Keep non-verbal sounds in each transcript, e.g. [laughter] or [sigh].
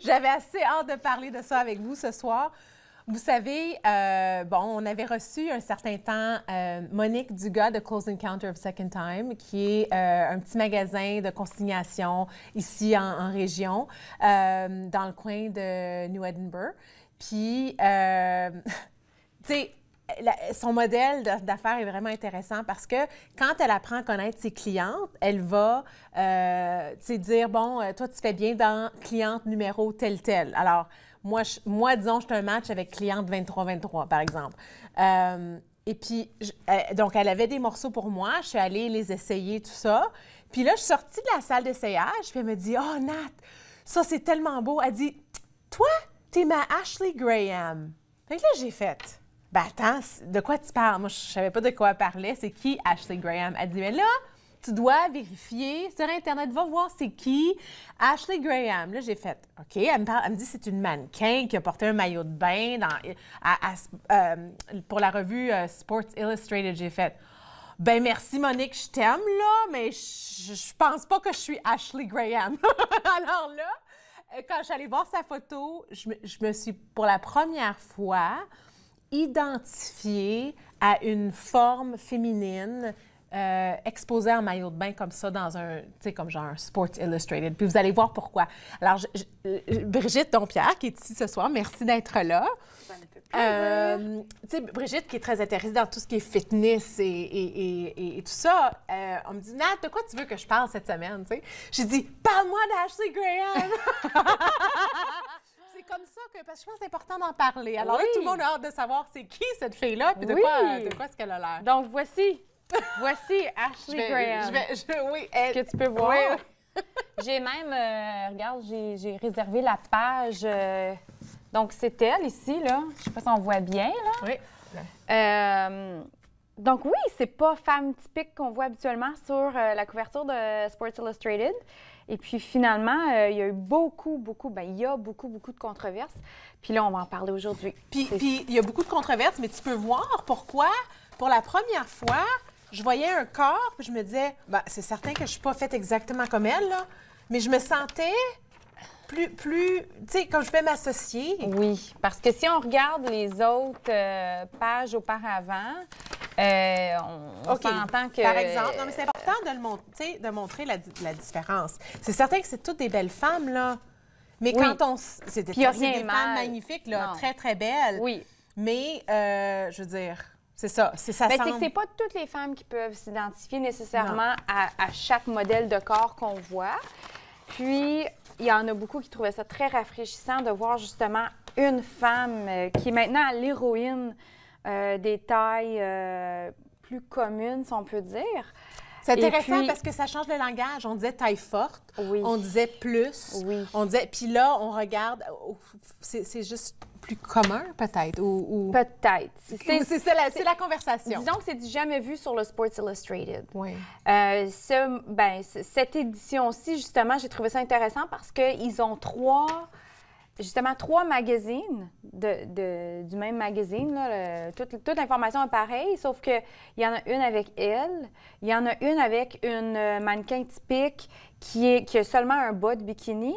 J'avais assez hâte de parler de ça avec vous ce soir. Vous savez, euh, bon, on avait reçu un certain temps euh, Monique Dugas de Close Encounter of Second Time, qui est euh, un petit magasin de consignation ici en, en région, dans le coin de New Edinburgh. Puis, [laughs] tu sais, son modèle d'affaires est vraiment intéressant parce que quand elle apprend à connaître ses clientes, elle va euh, dire, bon, euh, toi, tu fais bien dans cliente numéro tel, tel. Alors, moi, moi disons, je un match avec cliente 23-23, par exemple. Euh, et puis, euh, donc, elle avait des morceaux pour moi. Je suis allée les essayer, tout ça. Puis là, je suis sortie de la salle d'essayage. Puis elle me dit, oh, Nat, ça, c'est tellement beau. Elle dit, toi, t'es ma Ashley Graham. Fait que là, j'ai fait ben attends, de quoi tu parles? Moi, je savais pas de quoi elle parlait. C'est qui Ashley Graham? Elle dit, mais là, tu dois vérifier sur Internet, va voir c'est qui. Ashley Graham, là, j'ai fait, OK, elle me, dit c'est une mannequin qui a porté un maillot de bain euh, pour la revue euh, Sports Illustrated. J'ai fait, ben merci Monique, je t'aime, là, mais je, pense pas que je suis Ashley Graham. [laughs] Alors là, euh, quand j'allais voir sa photo, je me suis, pour la première fois, identifiée à une forme féminine euh, exposée en maillot de bain comme ça dans un, tu sais, comme genre Sports Illustrated. Puis vous allez voir pourquoi. Alors, Brigitte Dompierre, qui est ici ce soir, merci d'être là. Euh, Brigitte, qui est très intéressée dans tout ce qui est fitness et, et, et, tout ça, euh, on me dit Nat, de quoi tu veux que je parle cette semaine J'ai dit Parle-moi d'Ashley Graham [laughs] comme ça que, parce que je pense que c'est important d'en parler. Alors tout le monde a hâte de savoir c'est qui cette fille-là, puis de, quoi, euh, de quoi est-ce qu'elle a l'air. Donc voici, [laughs] voici Ashley Graham. oui, elle, ce que tu peux voir. [laughs] j'ai même, euh, regarde, j'ai réservé la page. Euh, donc c'est elle ici, là. Je sais pas si on voit bien, là. Oui. Euh, donc oui, c'est pas femme typique qu'on voit habituellement sur la couverture de Sports Illustrated. Et puis finalement, euh, il y a eu beaucoup, beaucoup, ben il y a beaucoup, beaucoup de controverses. Puis là, on va en parler aujourd'hui. Puis, puis il y a beaucoup de controverses, mais tu peux voir pourquoi, pour la première fois, je voyais un corps, puis je me disais, ben, c'est certain que je suis pas faite exactement comme elle, là, mais je me sentais plus, plus, tu sais, quand je vais m'associer. Oui, parce que si on regarde les autres euh, pages auparavant, euh, on, on s'entend que. Par exemple, non, mais c'est important de, de montrer la, différence. C'est certain que c'est toutes des belles femmes, là. Mais quand on... C'est des, femmes magnifiques, là, très, très belles. Oui. Mais, euh, je veux dire... C'est ça, c'est ça. Ben, semble... c'est pas toutes les femmes qui peuvent s'identifier nécessairement à, chaque modèle de corps qu'on voit. Puis, il y en a beaucoup qui trouvaient ça très rafraîchissant de voir justement une femme euh, qui est maintenant l'héroïne euh, des tailles plus communes, si on peut dire. C'est intéressant parce que ça change le langage. On disait taille forte, oui. on disait plus, on disait... Puis là, on regarde... Oh, c'est juste plus commun, peut-être, ou... Peut-être. C'est la, la, conversation. Disons que c'est du jamais vu sur le Sports Illustrated. Oui. Euh, ce, ben, cette édition-ci, justement, j'ai trouvé ça intéressant parce qu'ils ont trois justement trois magazines de, du même magazine. Là, toute, l'information est pareille, sauf qu'il y en a une avec elle, il y en a une avec une euh, mannequin typique qui, est, qui a seulement un bas de bikini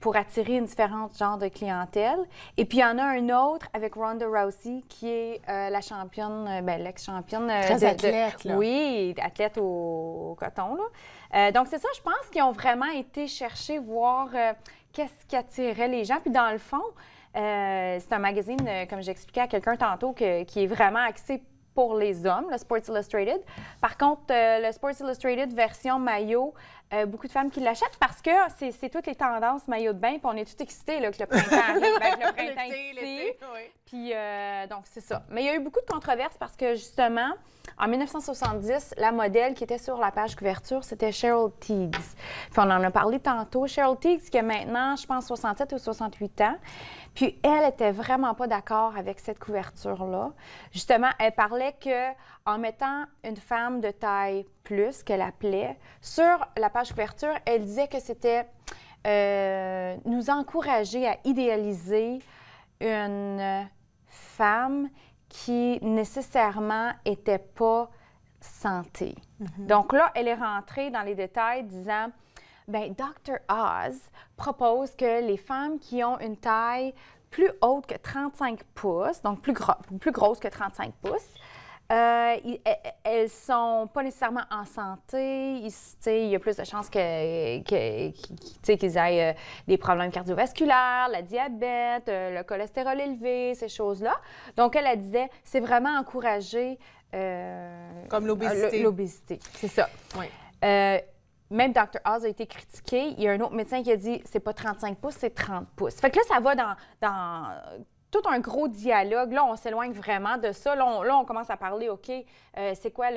pour attirer une différente genre de clientèle. Et puis, il y en a un autre avec Ronda Rousey, qui est euh, la championne, euh, ben, l'ex-championne. Très athlète, Oui, athlète au, coton, donc, c'est ça, je pense qu'ils ont vraiment été chercher, voir qu'est-ce qui attirait les gens. Puis dans le fond, euh, c'est un magazine, euh, comme j'expliquais à quelqu'un tantôt, qui est vraiment axé pour les hommes, le Sports Illustrated. Par contre, euh, le Sports Illustrated version maillot, euh, beaucoup de femmes qui l'achètent parce que c'est toutes les tendances maillot de bain, puis on est tout excité que le printemps [laughs] arrive, ben, que le printemps ici. Puis euh, donc c'est ça. Mais il y a eu beaucoup de controverses parce que justement, en 1970, la modèle qui était sur la page couverture, c'était Cheryl Teagues. Puis on en a parlé tantôt. Cheryl Teagues qui a maintenant, je pense, 67 ou 68 ans. Puis elle était vraiment pas d'accord avec cette couverture là. Justement, elle parlait qu'en mettant une femme de taille plus qu'elle appelait sur la page couverture, elle disait que c'était euh, nous encourager à idéaliser une femme qui nécessairement n'était pas santé. Mhm. Donc là, elle est rentrée dans les détails disant ben Dr Oz propose que les femmes qui ont une taille plus haute que 35 pouces, donc plus grosse que 35 pouces, elles euh, ne e, elles sont pas nécessairement en santé. Il y a plus de chances que, que, qu'ils aient euh, des problèmes cardiovasculaires, la diabète, euh, le cholestérol élevé, ces choses-là. Donc, elle, elle disait, c'est vraiment encourager... Comme l'obésité. L'obésité, c'est ça. même Dr. Oz a été critiqué. Il y a un autre médecin qui a dit c'est pas 35 pouces, c'est 30 pouces. Fait que là, ça va dans, dans tout un gros dialogue. Là, on s'éloigne vraiment de ça. Là on, commence à parler, OK, euh, c'est quoi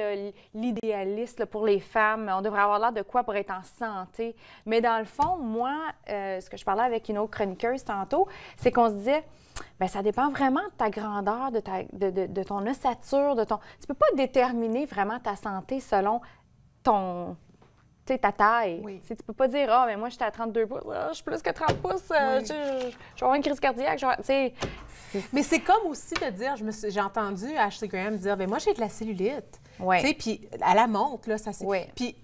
l'idéaliste pour les femmes? On devrait avoir l'air de quoi pour être en santé? Mais dans le fond, moi, euh, ce que je parlais avec une autre chroniqueuse tantôt, c'est qu'on se disait, ben ça dépend vraiment de ta grandeur, de, ta, de, de, de ton ossature, de ton... Tu peux pas déterminer vraiment ta santé selon ton, tu ta taille. si Tu peux pas dire, ah, mais ben, moi, j'étais à 32 pouces, ah, je suis plus que 30 pouces, j'ai euh, avoir une crise cardiaque, tu mais c'est comme aussi de dire, j'ai entendu Ashley Graham dire, mais ben, moi j'ai de la cellulite. Tu sais, puis à la montre, là, ça c'est. Puis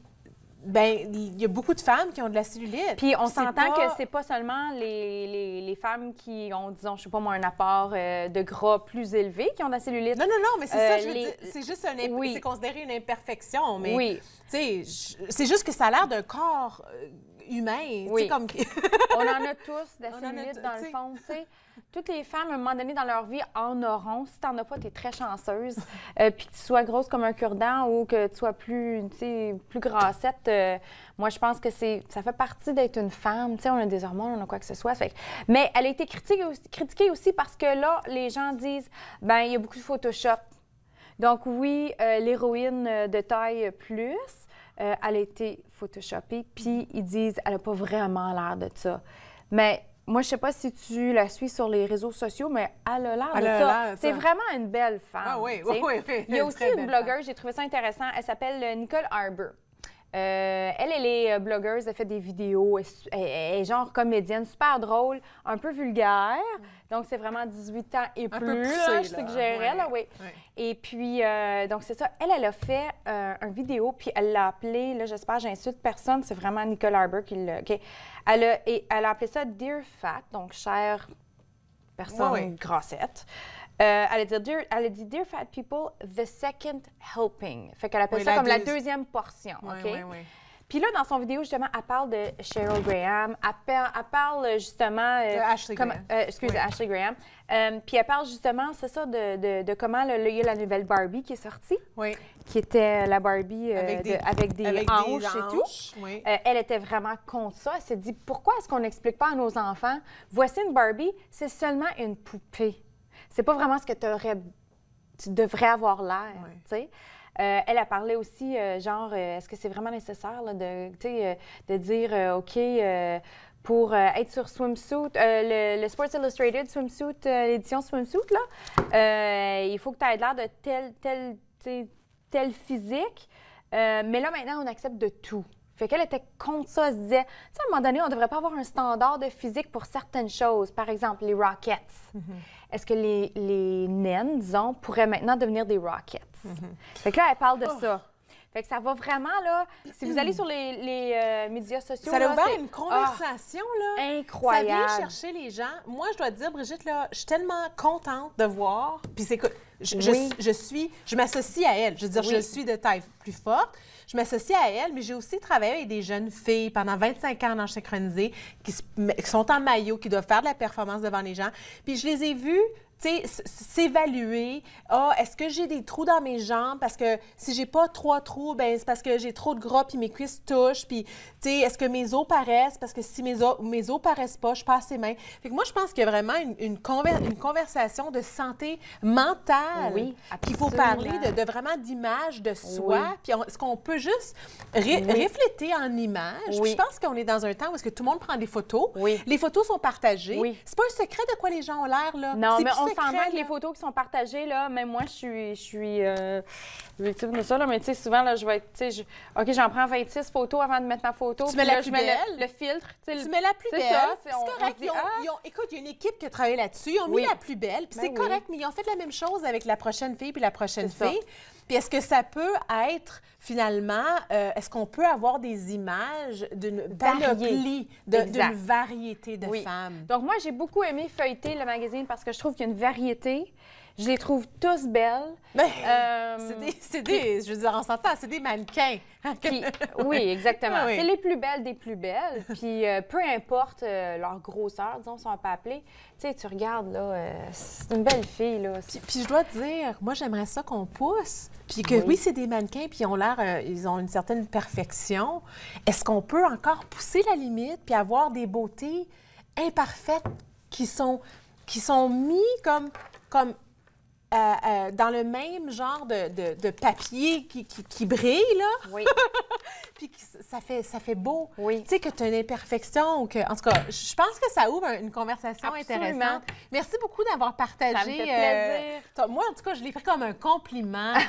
ben, il y a beaucoup de femmes qui ont de la cellulite. Puis on s'entend que c'est pas seulement les, les, femmes qui ont, disons, je sais pas moi, un apport euh, de gras plus élevé qui ont de la cellulite. Non, non, non, mais c'est ça, euh, je veux dire. C'est juste un C'est considéré une imperfection, mais. Oui. Tu sais, c'est juste que ça a l'air d'un corps. Euh, humain. Oui. Comme... [laughs] on en a tous des ces dans le fond. Toutes les femmes, à un moment donné dans leur vie, en auront. Si tu n'en as pas, tu es très chanceuse. [laughs] Euh, puis que tu sois grosse comme un cure-dent ou que tu sois plus, plus grassette, euh, moi, je pense que c'est ça fait partie d'être une femme. sais on a des hormones, on a quoi que ce soit. Mais elle a été critiquée aussi, parce que là, les gens disent, ben il y a beaucoup de Photoshop. Donc oui, euh, l'héroïne de taille plus, elle a été photoshopé, puis ils disent elle n'a pas vraiment l'air de ça. Mais moi, je sais pas si tu la suis sur les réseaux sociaux, mais elle a l'air de ça. C'est vraiment une belle femme. Ah oui, oui, oui, Il y a aussi une blogueuse, j'ai trouvé ça intéressant, elle s'appelle Nicole Arbour. Euh, elle, elle est euh, blogueuse, elle fait des vidéos, elle, est genre comédienne, super drôle, un peu vulgaire. Mm. Donc, c'est vraiment 18 ans et plus, je suggérerais, oui. Et puis, euh, donc, c'est ça. Elle, elle a fait un une vidéo, puis elle l'a appelée, là, j'espère, j'insulte personne, c'est vraiment Nicole Arbour qui l'a. Elle, a, et, elle a appelé ça Dear Fat, donc chère personne grossette euh, elle, a dit, dear, Fat People, the second helping. Fait qu'elle appelle ça comme la deuxième portion. OK? Puis là, dans son vidéo, justement, elle parle de Cheryl Graham. Elle, parle, euh, justement. Euh, euh Ashley Graham. excusez, Ashley Graham. Puis elle parle justement, c'est ça, de, de, comment il y a la nouvelle Barbie qui est sortie. Oui. Qui était la Barbie avec des, de, hanches, et tout. elle était vraiment contre ça. Elle s'est dit Pourquoi est-ce qu'on n'explique pas à nos enfants Voici une Barbie, c'est seulement une poupée c'est pas vraiment ce que aurais, tu devrais avoir l'air. Euh, elle a parlé aussi, euh, genre, euh, est-ce que c'est vraiment nécessaire de, de dire, OK, pour être sur swimsuit, le, Sports Illustrated swimsuit, l'édition swimsuit, là, il faut que tu aies l'air de tel, tel, tel physique. mais là, maintenant, on accepte de tout. Fait qu'elle était contre ça. Elle se disait, tu à un moment donné, on ne devrait pas avoir un standard de physique pour certaines choses. Par exemple, les rockets. Mm-hmm. Est-ce que les, les naines, disons, pourraient maintenant devenir des rockets? Mm-hmm. là, elle parle de oh. ça que ça va vraiment, là, si vous allez sur les, les euh, médias sociaux. Ça a ouvert une ah! conversation, là. Incroyable. Ça vient chercher les gens. Moi, je dois dire, Brigitte, là, je suis tellement contente de voir. Puis c'est que je, je, suis, je m'associe à elle. Je veux dire, je suis de taille plus forte. Je m'associe à elle, mais j'ai aussi travaillé avec des jeunes filles pendant 25 ans en synchronisé qui, qui sont en maillot, qui doivent faire de la performance devant les gens. Puis je les ai vues s'évaluer. Ah, est-ce que j'ai des trous dans mes jambes? Parce que si j'ai pas trois trous, ben c'est parce que j'ai trop de gras, puis mes cuisses touchent, puis, est-ce que mes os paraissent? Parce que si mes os, mes os paraissent pas, je passe les mains. moi, je pense qu'il y a vraiment une, une, conversation de santé mentale. Oui, Il faut parler de, vraiment d'image de soi, est puis ce qu'on peut juste refléter en image. Je pense qu'on est dans un temps où que tout le monde prend des photos. Les photos sont partagées. C'est pas un secret de quoi les gens ont l'air, là. Non, mais on je que les photos qui sont partagées, là, même moi, je suis, je suis euh, victime de ça, là, mais tu sais, souvent, là, je vais être, tu sais, OK, j'en prends 26 photos avant de mettre ma photo. Tu mets la plus belle. le, filtre. Tu mets la plus belle. C'est correct. ils ont, ah! ils ont... écoute, il y a une équipe qui a travaillé là-dessus. Ils ont mis la plus belle, c'est ben correct, mais ils ont fait la même chose avec la prochaine fille puis la prochaine fille. Puis est-ce que ça peut être finalement, euh, est-ce qu'on peut avoir des images d'une panoplie, d'une variété de femmes? Donc moi, j'ai beaucoup aimé feuilleter le magazine parce que je trouve qu'il y a une variété. Je les trouve tous belles. Ben, euh, c'est des, je veux dire, en c'est des mannequins. [laughs] oui, exactement. C'est les plus belles des plus belles. Puis euh, peu importe euh, leur grosseur, disons, si on appelés. tu sais, tu regardes, là, c'est une belle fille, là. Puis, je dois te dire, moi, j'aimerais ça qu'on pousse. Puis que oui, c'est des mannequins, puis ils ont l'air, ils ont une certaine perfection. Est-ce qu'on peut encore pousser la limite puis avoir des beautés imparfaites qui sont, qui sont mis comme, comme euh, euh, dans le même genre de, papier qui, brille, là. Oui. [laughs] puis ça, fait, ça fait beau. Tu sais, que tu as une imperfection ou que. En tout cas, je pense que ça ouvre une conversation intéressante. Merci beaucoup d'avoir partagé. Ça fait euh, plaisir. moi, en tout cas, je l'ai fait comme un compliment. [laughs]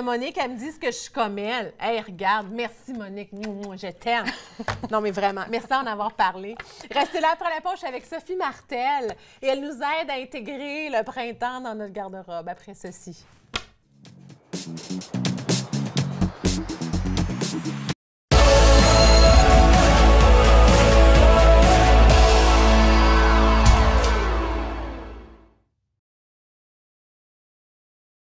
Monique, elle me dise que je suis comme elle. Hey, regarde, merci Monique, je t'aime. [laughs] non, mais vraiment, merci d'en avoir parlé. Restez là après la poche avec Sophie Martel et elle nous aide à intégrer le printemps dans notre garde-robe après ceci.